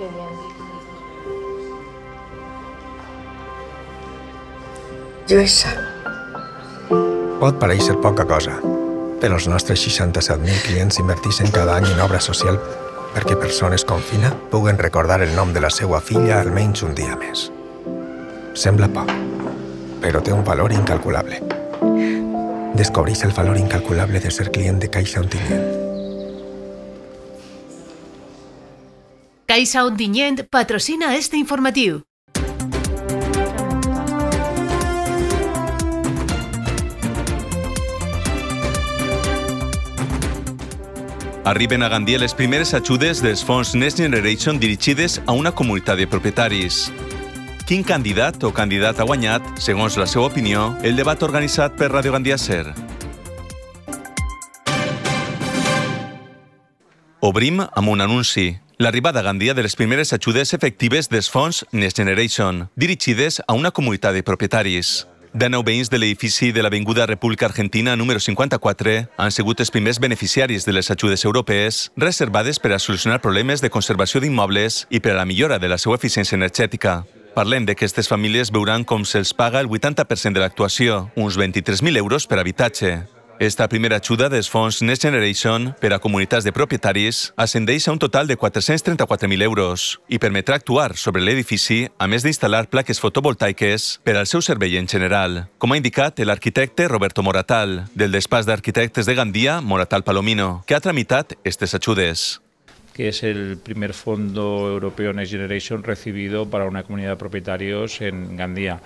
és Lluís. Pot pareixer poca cosa, però els nostres 67.000 clients inverteixen cada any en obra social perquè persones com Fina puguen recordar el nom de la seva filla almenys un dia més. Sembla poc, però té un valor incalculable. Descobreix el valor incalculable de ser client de Caixa Ontinyent. Caixa Ondinyent patrocina este informatiu. Arriben a Gandia les primeres ajudes dels fons Next Generation dirigides a una comunitat de propietaris. Quin candidat o candidat ha guanyat, segons la seva opinió, el debat organitzat per Radio Gandia Ser? Obrim amb un anunci l'arribada a Gandia de les primeres ajudes efectives dels fons Next Generation, dirigides a una comunitat de propietaris. De nou veïns de l'edifici de l'Avinguda República Argentina número 54 han sigut els primers beneficiaris de les ajudes europees reservades per a solucionar problemes de conservació d'immobles i per a la millora de la seva eficiència energètica. Parlem de que aquestes famílies veuran com se'ls paga el 80% de l'actuació, uns 23.000 euros per habitatge. Esta primera ajuda dels fons Next Generation per a comunitats de propietaris ascendeix a un total de 434.000 euros i permetrà actuar sobre l'edifici, a més d'instal·lar plaques fotovoltaiques per al seu servei en general, com ha indicat l'arquitecte Roberto Moratal, del despatx d'arquitectes de Gandia, Moratal Palomino, que ha tramitat aquestes ajudes que es el primer fondo europeo Next Generation recibido para una comunidad de propietarios en Gandía.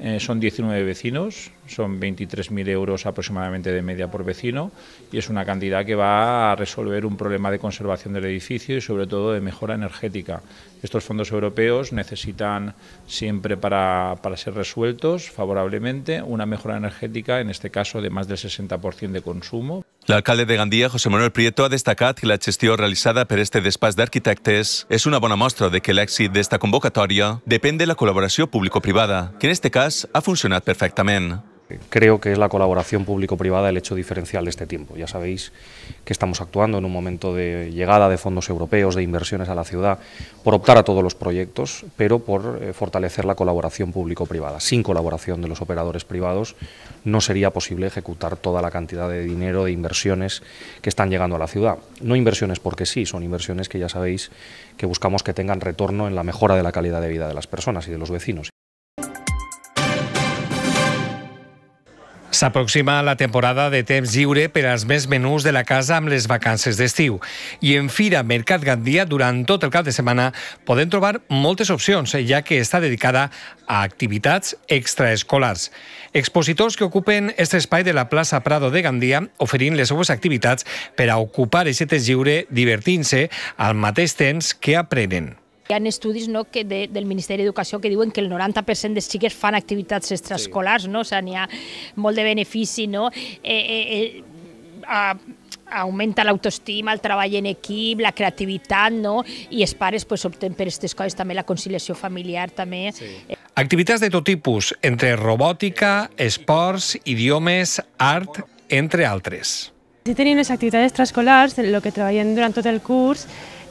Eh, son 19 vecinos, son 23.000 euros aproximadamente de media por vecino y es una cantidad que va a resolver un problema de conservación del edificio y sobre todo de mejora energética. Estos fondos europeos necesitan siempre para, para ser resueltos favorablemente una mejora energética, en este caso de más del 60% de consumo. L'alcalde de Gandia, José Manuel Prieto, ha destacat que la gestió realitzada per este despatx d'arquitectes és una bona mostra de que l'èxit d'esta convocatòria depèn de la col·laboració público-privada, que en este cas ha funcionat perfectament. creo que es la colaboración público-privada el hecho diferencial de este tiempo. Ya sabéis que estamos actuando en un momento de llegada de fondos europeos, de inversiones a la ciudad, por optar a todos los proyectos, pero por eh, fortalecer la colaboración público-privada. Sin colaboración de los operadores privados no sería posible ejecutar toda la cantidad de dinero, de inversiones que están llegando a la ciudad. No inversiones porque sí, son inversiones que ya sabéis que buscamos que tengan retorno en la mejora de la calidad de vida de las personas y de los vecinos. S'aproxima la temporada de temps lliure per als més menús de la casa amb les vacances d'estiu. I en Fira Mercat Gandia, durant tot el cap de setmana, podem trobar moltes opcions, eh, ja que està dedicada a activitats extraescolars. Expositors que ocupen aquest espai de la plaça Prado de Gandia oferint les seues activitats per a ocupar aquest temps lliure divertint-se al mateix temps que aprenen. Hi ha estudis no, que de, del Ministeri d'Educació que diuen que el 90% dels xiques fan activitats extraescolars, sí. no? o sigui, n'hi ha molt de benefici, no? Eh, eh, eh, a, augmenta l'autoestima, el treball en equip, la creativitat, no? I els pares pues, opten per aquestes coses, també la conciliació familiar, també. Sí. Eh, activitats de tot tipus, entre robòtica, esports, idiomes, art, entre altres. Si tenim les activitats extraescolars, el que treballem durant tot el curs,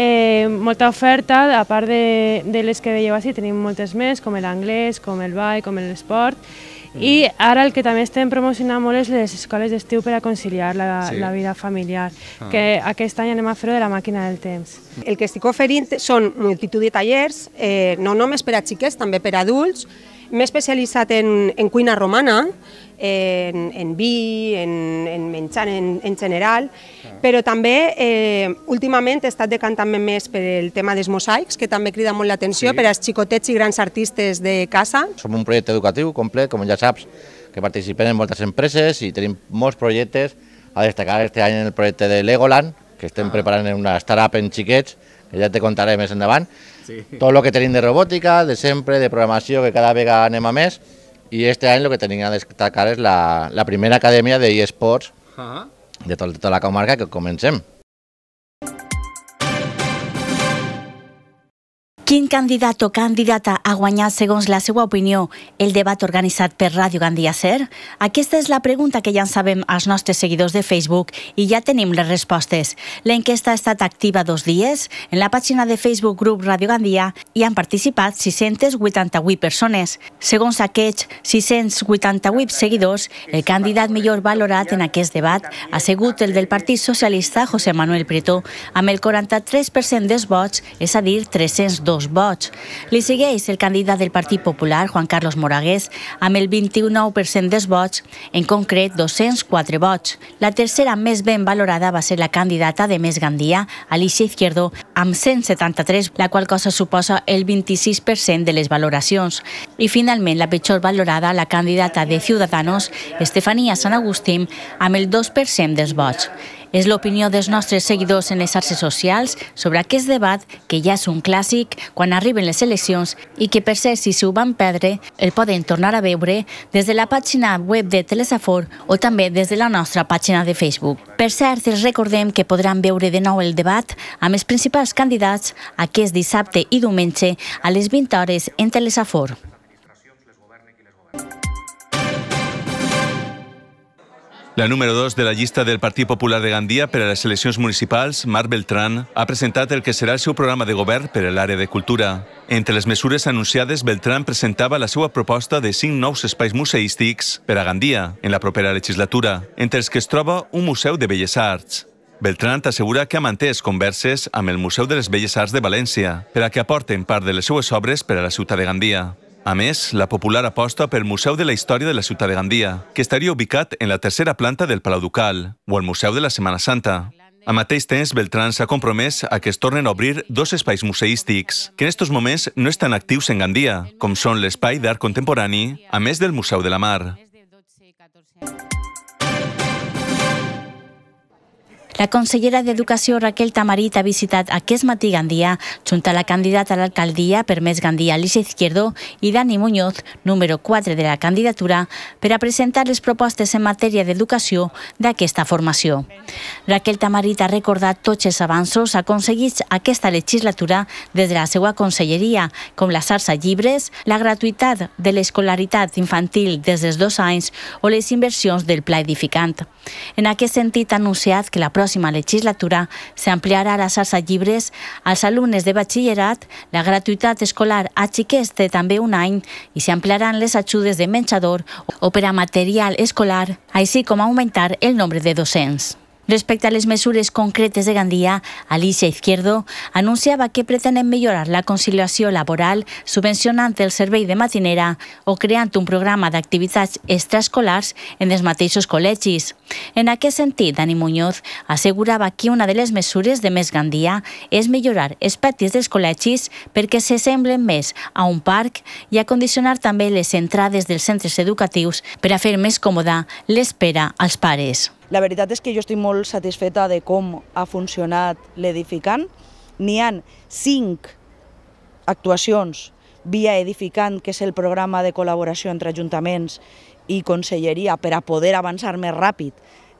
Eh, molta oferta, a part de, de les que veieu així, tenim moltes més, com l'anglès, com el ball, com l'esport, mm. i ara el que també estem promocionant molt és les escoles d'estiu per a conciliar la, sí. la vida familiar, ah. que aquest any anem a fer de la màquina del temps. El que estic oferint són multitud de tallers, eh, no només per a xiquets, també per a adults, M'he especialitzat en, en cuina romana, en, en vi, en, en menjar en, en general, ah. però també eh, últimament he estat decantant-me més per el tema dels mosaics, que també crida molt l'atenció sí. per als xicotets i grans artistes de casa. Som un projecte educatiu complet, com ja saps, que participem en moltes empreses i tenim molts projectes, a destacar este any en el projecte de Legoland, que estem ah. preparant una startup en xiquets, que ja te contaré més endavant, sí. tot el que tenim de robòtica, de sempre, de programació, que cada vegada anem a més, i este any el que tenim a destacar és la, la primera acadèmia d'eSports uh -huh. de tot, de tota la comarca que comencem. Quin candidat o candidata ha guanyat, segons la seva opinió, el debat organitzat per Ràdio Gandia Ser? Aquesta és la pregunta que ja en sabem als nostres seguidors de Facebook i ja tenim les respostes. L'enquesta ha estat activa dos dies. En la pàgina de Facebook Grup Ràdio Gandia hi han participat 688 persones. Segons aquests 688 seguidors, el candidat millor valorat en aquest debat ha sigut el del Partit Socialista José Manuel Pretó, amb el 43% dels vots, és a dir, 302 dos vots. Li segueix el candidat del Partit Popular, Juan Carlos Moragués, amb el 29% dels vots, en concret 204 vots. La tercera més ben valorada va ser la candidata de Més Gandia, Alicia Izquierdo, amb 173, la qual cosa suposa el 26% de les valoracions. I finalment, la pitjor valorada, la candidata de Ciudadanos, Estefania San Agustín, amb el 2% dels vots. És l'opinió dels nostres seguidors en les xarxes socials sobre aquest debat, que ja és un clàssic quan arriben les eleccions i que, per cert, si s'ho van perdre, el poden tornar a veure des de la pàgina web de Telesafor o també des de la nostra pàgina de Facebook. Per cert, els recordem que podran veure de nou el debat amb els principals candidats aquest dissabte i diumenge a les 20 hores en Telesafor. La número 2 de la llista del Partit Popular de Gandia per a les eleccions municipals, Marc Beltrán, ha presentat el que serà el seu programa de govern per a l'àrea de cultura. Entre les mesures anunciades, Beltrán presentava la seva proposta de cinc nous espais museístics per a Gandia en la propera legislatura, entre els que es troba un museu de belles arts. Beltrán assegura que ha mantès converses amb el Museu de les Belles Arts de València per a que aporten part de les seues obres per a la ciutat de Gandia. A més, la popular aposta pel Museu de la Història de la Ciutat de Gandia, que estaria ubicat en la tercera planta del Palau Ducal, o el Museu de la Setmana Santa. A mateix temps, Beltrán s'ha compromès a que es tornen a obrir dos espais museístics, que en estos moments no estan actius en Gandia, com són l'Espai d'Art Contemporani, a més del Museu de la Mar. La consellera d'Educació Raquel Tamarit ha visitat aquest matí Gandia, junta la candidata a l'alcaldia per més Gandia, Alicia Izquierdo, i Dani Muñoz, número 4 de la candidatura, per a presentar les propostes en matèria d'educació d'aquesta formació. Raquel Tamarit ha recordat tots els avanços aconseguits aquesta legislatura des de la seva conselleria, com la sarsa llibres, la gratuïtat de l'escolaritat infantil des dels dos anys o les inversions del pla edificant. En aquest sentit, ha anunciat que la pròxima pròxima legislatura s'ampliarà la xarxa llibres als alumnes de batxillerat, la gratuïtat escolar a xiquets de també un any i s'ampliaran les ajudes de menjador o per a material escolar, així com augmentar el nombre de docents. Respecte a les mesures concretes de Gandia, Alicia Izquierdo anunciava que pretenen millorar la conciliació laboral subvencionant el servei de matinera o creant un programa d'activitats extraescolars en els mateixos col·legis. En aquest sentit, Dani Muñoz assegurava que una de les mesures de més Gandia és millorar els patis dels col·legis perquè s'assemblen més a un parc i a condicionar també les entrades dels centres educatius per a fer més còmoda l'espera als pares. La veritat és que jo estic molt satisfeta de com ha funcionat l'edificant. N'hi han cinc actuacions via Edificant, que és el programa de col·laboració entre ajuntaments i conselleria per a poder avançar més ràpid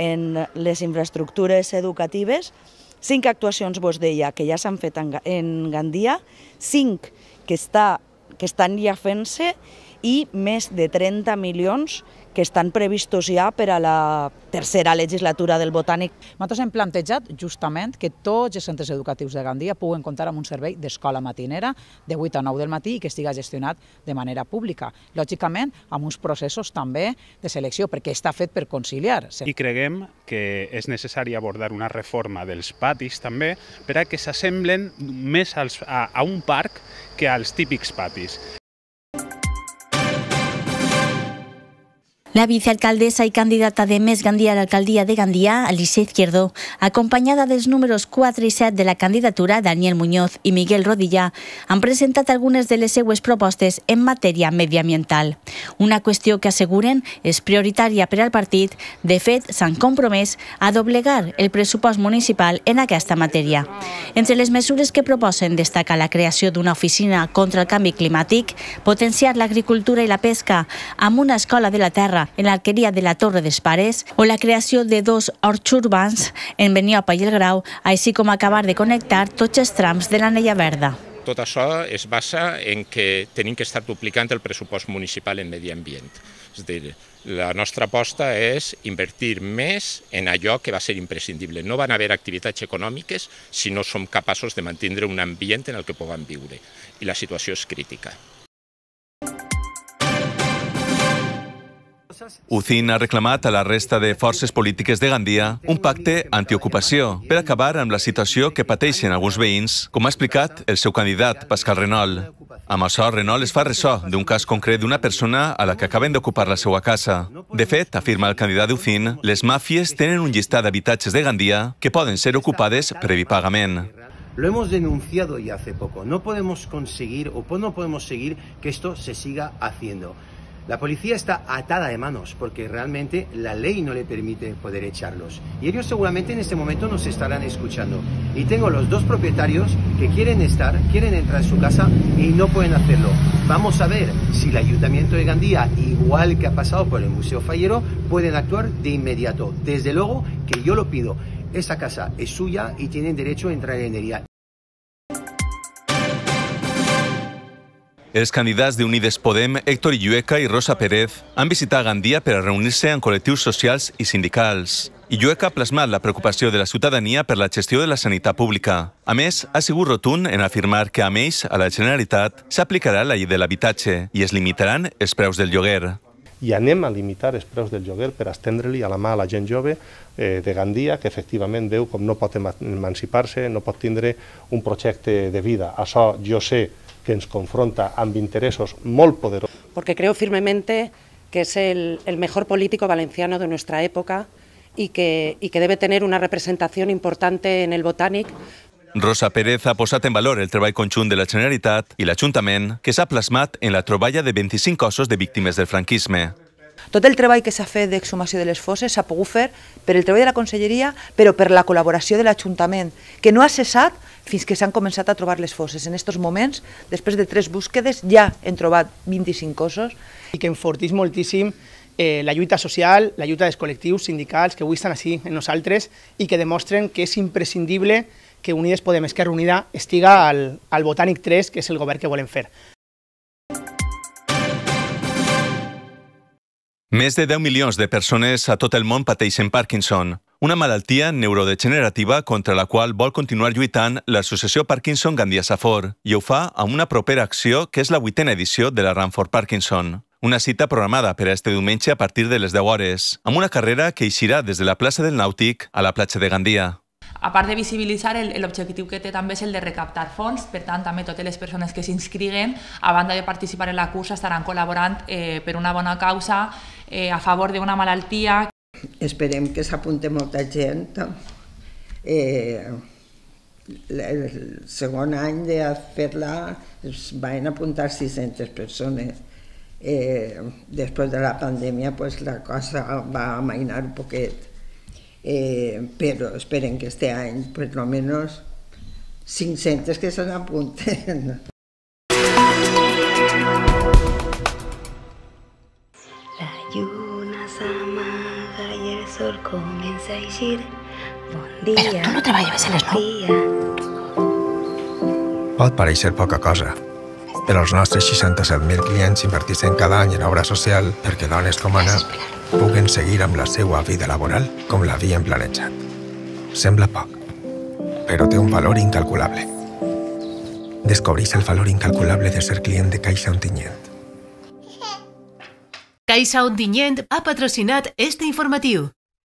en les infraestructures educatives. Cinc actuacions, vos deia, que ja s'han fet en Gandia, cinc que, està, que estan ja fent-se i més de 30 milions que estan previstos ja per a la tercera legislatura del Botànic. Nosaltres hem plantejat justament que tots els centres educatius de Gandia puguen comptar amb un servei d'escola matinera de 8 a 9 del matí i que estiga gestionat de manera pública. Lògicament, amb uns processos també de selecció, perquè està fet per conciliar. I creguem que és necessari abordar una reforma dels patis també per a que s'assemblen més als, a, a un parc que als típics patis. La vicealcaldesa y candidata de Més Gandía a la alcaldía de Gandia, Alicia Izquierdo, acompanyada dels números 4 i 7 de la candidatura, Daniel Muñoz i Miguel Rodilla, han presentat algunes de les seues propostes en matèria mediambiental. Una qüestió que asseguren és prioritària per al partit. De fet, s'han compromès a doblegar el pressupost municipal en aquesta matèria. Entre les mesures que proposen destaca la creació d'una oficina contra el canvi climàtic, potenciar l'agricultura i la pesca amb una escola de la terra Torra, en l'alqueria de la Torre dels Pares, o la creació de dos horts urbans en Beniopa i el Grau, així com acabar de connectar tots els trams de l'Anella Verda tot això es basa en que tenim que estar duplicant el pressupost municipal en medi ambient. És a dir, la nostra aposta és invertir més en allò que va ser imprescindible. No van haver activitats econòmiques si no som capaços de mantenir un ambient en el que puguem viure. I la situació és crítica. Ucin ha reclamat a la resta de forces polítiques de Gandia un pacte antiocupació per acabar amb la situació que pateixen alguns veïns, com ha explicat el seu candidat, Pascal Renol. Amb això, Renol es fa ressò d'un cas concret d'una persona a la que acaben d'ocupar la seva casa. De fet, afirma el candidat d'Ucin, les màfies tenen un llistat d'habitatges de Gandia que poden ser ocupades previ pagament. Lo hemos denunciado ya hace poco. No podemos conseguir o no podemos seguir que esto se siga haciendo. La policía está atada de manos porque realmente la ley no le permite poder echarlos. Y ellos seguramente en este momento nos estarán escuchando. Y tengo los dos propietarios que quieren estar, quieren entrar en su casa y no pueden hacerlo. Vamos a ver si el Ayuntamiento de Gandía, igual que ha pasado por el Museo Fallero, pueden actuar de inmediato. Desde luego que yo lo pido. Esa casa es suya y tienen derecho a entrar en ella. Els candidats d'Unides Podem, Héctor Illueca i Rosa Pérez, han visitat Gandia per a reunir-se amb col·lectius socials i sindicals. Illueca ha plasmat la preocupació de la ciutadania per la gestió de la sanitat pública. A més, ha sigut rotund en afirmar que, a més, a la Generalitat s'aplicarà la llei de l'habitatge i es limitaran els preus del lloguer i anem a limitar els preus del lloguer per estendre-li a la mà a la gent jove eh, de Gandia, que efectivament veu com no pot emancipar-se, no pot tindre un projecte de vida. Això jo sé que ens confronta amb interessos molt poderosos. Porque creo firmemente que es el, el mejor político valenciano de nuestra época y que, y que debe tener una representación importante en el Botànic Rosa Pérez ha posat en valor el treball conjunt de la Generalitat i l'Ajuntament que s'ha plasmat en la troballa de 25 ossos de víctimes del franquisme. Tot el treball que s'ha fet d'exhumació de les fosses s'ha pogut fer per el treball de la conselleria, però per la col·laboració de l'Ajuntament, que no ha cessat fins que s'han començat a trobar les fosses. En aquests moments, després de tres búsquedes, ja hem trobat 25 cossos. I que enfortís moltíssim eh, la lluita social, la lluita dels col·lectius, sindicals, que avui estan així en nosaltres i que demostren que és imprescindible que Unides Podem Esquerra Unida estiga al, al Botànic 3, que és el govern que volem fer. Més de 10 milions de persones a tot el món pateixen Parkinson, una malaltia neurodegenerativa contra la qual vol continuar lluitant l'associació Parkinson Gandia Safor i ho fa amb una propera acció que és la vuitena edició de la Run for Parkinson. Una cita programada per a este diumenge a partir de les 10 hores, amb una carrera que eixirà des de la plaça del Nàutic a la platja de Gandia. A part de visibilitzar, l'objectiu que té també és el de recaptar fons, per tant, també totes les persones que s'inscriguen, a banda de participar en la cursa, estaran col·laborant eh, per una bona causa eh, a favor d'una malaltia. Esperem que s'apunte molta gent. Eh, el segon any de fer-la es van apuntar 600 persones. Eh, després de la pandèmia pues, la cosa va amainar un poquet, eh, però esperem que este any, per pues, almenys, 500 que se n'apunten. sol comença a eixir. Bon dia. Però tu no treballaves a les 9? Pot pareixer poca cosa, però els nostres 67.000 clients inverteixen cada any en obra social perquè dones com Anna puguen seguir amb la seva vida laboral com l'havien planejat. Sembla poc, però té un valor incalculable. Descobreix el valor incalculable de ser client de Caixa Ontinyent. Caixa Ontinyent ha patrocinat este informatiu.